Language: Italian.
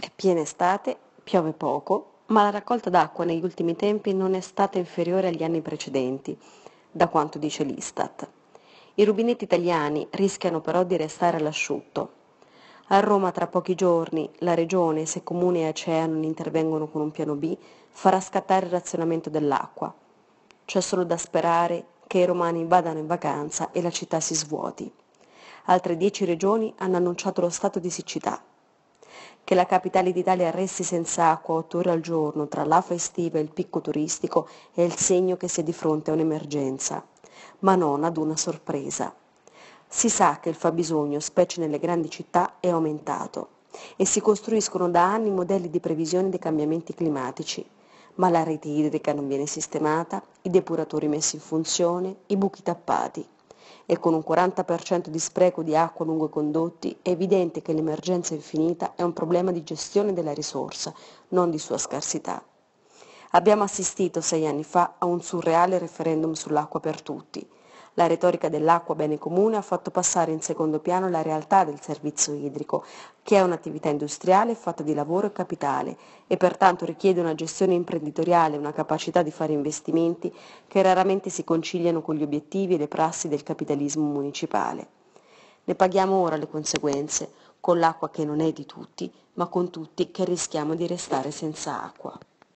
È piena estate, piove poco, ma la raccolta d'acqua negli ultimi tempi non è stata inferiore agli anni precedenti, da quanto dice l'Istat. I rubinetti italiani rischiano però di restare all'asciutto. A Roma tra pochi giorni la Regione, se Comune e ACEA non intervengono con un piano B, farà scattare il razionamento dell'acqua. C'è solo da sperare che i romani vadano in vacanza e la città si svuoti. Altre dieci regioni hanno annunciato lo stato di siccità che la capitale d'Italia resti senza acqua otto ore al giorno tra l'afa estiva e il picco turistico è il segno che si è di fronte a un'emergenza, ma non ad una sorpresa. Si sa che il fabbisogno, specie nelle grandi città, è aumentato e si costruiscono da anni modelli di previsione dei cambiamenti climatici, ma la rete idrica non viene sistemata, i depuratori messi in funzione, i buchi tappati e con un 40% di spreco di acqua lungo i condotti, è evidente che l'emergenza infinita è un problema di gestione della risorsa, non di sua scarsità. Abbiamo assistito sei anni fa a un surreale referendum sull'acqua per tutti, la retorica dell'acqua bene comune ha fatto passare in secondo piano la realtà del servizio idrico, che è un'attività industriale fatta di lavoro e capitale e pertanto richiede una gestione imprenditoriale, una capacità di fare investimenti che raramente si conciliano con gli obiettivi e le prassi del capitalismo municipale. Ne paghiamo ora le conseguenze, con l'acqua che non è di tutti, ma con tutti che rischiamo di restare senza acqua.